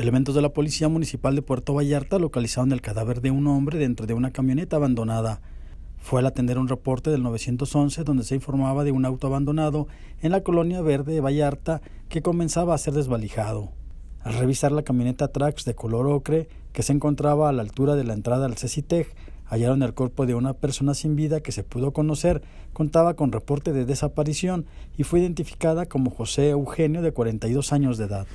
Elementos de la Policía Municipal de Puerto Vallarta localizaron el cadáver de un hombre dentro de una camioneta abandonada. Fue al atender un reporte del 911 donde se informaba de un auto abandonado en la colonia verde de Vallarta que comenzaba a ser desvalijado. Al revisar la camioneta Trax de color ocre que se encontraba a la altura de la entrada al CECITEG, hallaron el cuerpo de una persona sin vida que se pudo conocer, contaba con reporte de desaparición y fue identificada como José Eugenio de 42 años de edad.